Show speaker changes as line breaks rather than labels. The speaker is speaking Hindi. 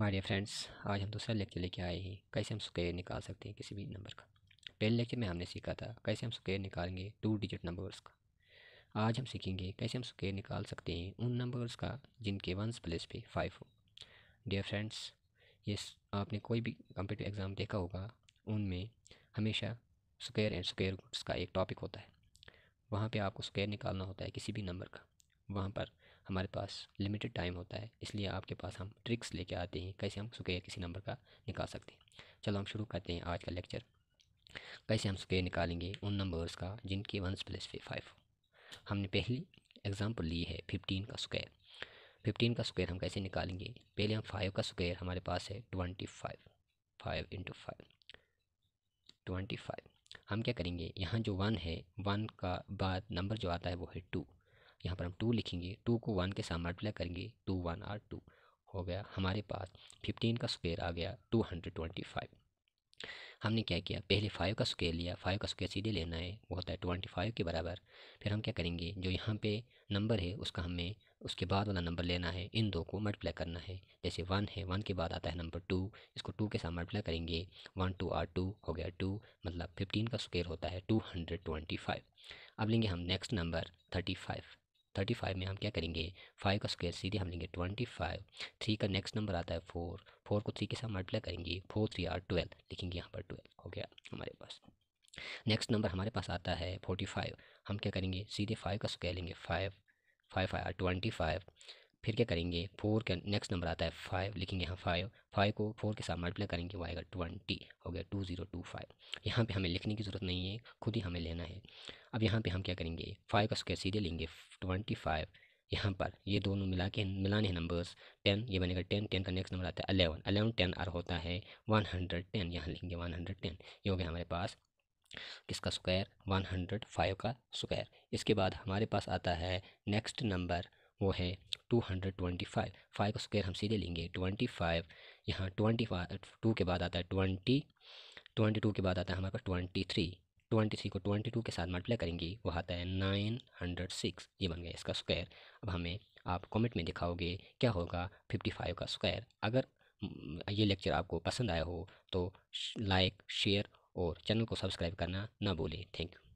माय डियर फ्रेंड्स आज हम दूसरा लेक्चर लेके आए हैं कैसे हम स्क्वायर निकाल सकते हैं किसी भी नंबर का पहले लेक्चर में हमने सीखा था कैसे हम स्क्वायर निकालेंगे टू डिजिट नंबर्स का आज हम सीखेंगे कैसे हम स्क्वायर निकाल सकते हैं उन नंबर्स का जिनके वंस प्लेस पे फाइव हो डियर फ्रेंड्स ये आपने कोई भी कंपिटिव एग्ज़ाम देखा होगा उनमें हमेशा स्क्वायर एंड स्क्वायर रूट्स का एक टॉपिक होता है वहाँ पर आपको स्क्वायर निकालना होता है किसी भी नंबर का वहाँ पर हमारे पास लिमिटेड टाइम होता है इसलिए आपके पास हम ट्रिक्स लेके आते हैं कैसे हम सुखे किसी नंबर का निकाल सकते हैं चलो हम शुरू करते हैं आज का लेक्चर कैसे हम सुखे निकालेंगे उन नंबर्स का जिनके वंस प्लस फाइव हमने पहली एग्ज़ाम्पल ली है फिफ्टीन का स्क्वायर फिफ्टीन का स्क्वायर हम कैसे निकालेंगे पहले हम फाइव का स्क्वायर हमारे पास है twenty five five into five twenty five हम क्या करेंगे यहाँ जो वन है वन का बाद नंबर जो आता है वो है टू यहाँ पर हम टू लिखेंगे टू को वन के साथ मल्टीप्लाई करेंगे टू वन आर टू हो गया हमारे पास फिफ्टीन का स्क्वेयर आ गया टू हंड्रेड ट्वेंटी फाइव हमने क्या किया पहले फाइव का स्क्वेयर लिया फाइव का स्क्वेयर सीधे लेना है वो होता है ट्वेंटी फाइव के बराबर फिर हम क्या करेंगे जो यहाँ पे नंबर है उसका हमें उसके बाद वाला नंबर लेना है इन दो को मल्टीप्लाई करना है जैसे वन है वन के बाद आता है नंबर टू इसको टू के साथ मल्टीप्लाई करेंगे वन टू आर टू हो गया टू मतलब फिफ्टीन का स्क्वेयर होता है टू हंड्रेड ट्वेंटी फाइव अब लेंगे हम next number thirty five thirty five में हम क्या करेंगे फाइव का स्क्वायर सीधे हम लेंगे ट्वेंटी फाइव थ्री का नेक्स्ट नंबर आता है फोर फोर को थ्री के साथ मल्टीप्लाई करेंगे फोर थ्री आर ट्वेल्व लिखेंगे यहाँ पर ट्वेल्व हो गया हमारे पास नेक्स्ट नंबर हमारे पास आता है फोर्टी फाइव हम क्या करेंगे सीधे फाइव का स्क्वायर लेंगे five five five twenty five फिर क्या करेंगे फोर का नेक्स्ट नंबर आता है फाइव लिखेंगे यहाँ फाइव फाइव को फोर के साथ मल्टीप्लाई करेंगे वो आएगा ट्वेंटी हो गया टू ज़ीरो टू फाइव यहाँ पर हमें लिखने की ज़रूरत नहीं है खुद ही हमें लेना है अब यहाँ पर हम क्या करेंगे फाइव का स्क्वायर सीधे लेंगे ट्वेंटी फाइव यहाँ पर ये दोनों मिला के मिलाने हैं नंबर्स टेन ये बनेगा टेन टेन का नेक्स्ट नंबर आता है अलेवन अलेवन टेन आर होता है वन हंड्रेड टेन यहाँ लिखेंगे वन हंड्रेड टेन ये हो गया हमारे पास किसका स्क्वायर वन हंड्रेड फाइव का स्क्वायर इसके बाद हमारे पास आता है नेक्स्ट नंबर वो है two hundred twenty five five का स्क्वायर हम सीधे लेंगे ट्वेंटी फाइव यहाँ ट्वेंटी टू के बाद आता है ट्वेंटी ट्वेंटी टू के बाद आता है हमारे पास ट्वेंटी थ्री ट्वेंटी थ्री को ट्वेंटी टू के साथ मल्टीप्लाई करेंगे वो आता है नाइन हंड्रेड सिक्स ये बन गया इसका स्क्वायर अब हमें आप कमेंट में दिखाओगे क्या होगा फिफ्टी फाइव का स्क्वायर अगर ये लेक्चर आपको पसंद आया हो तो लाइक शेयर और चैनल को सब्सक्राइब करना ना भूलें थैंक यू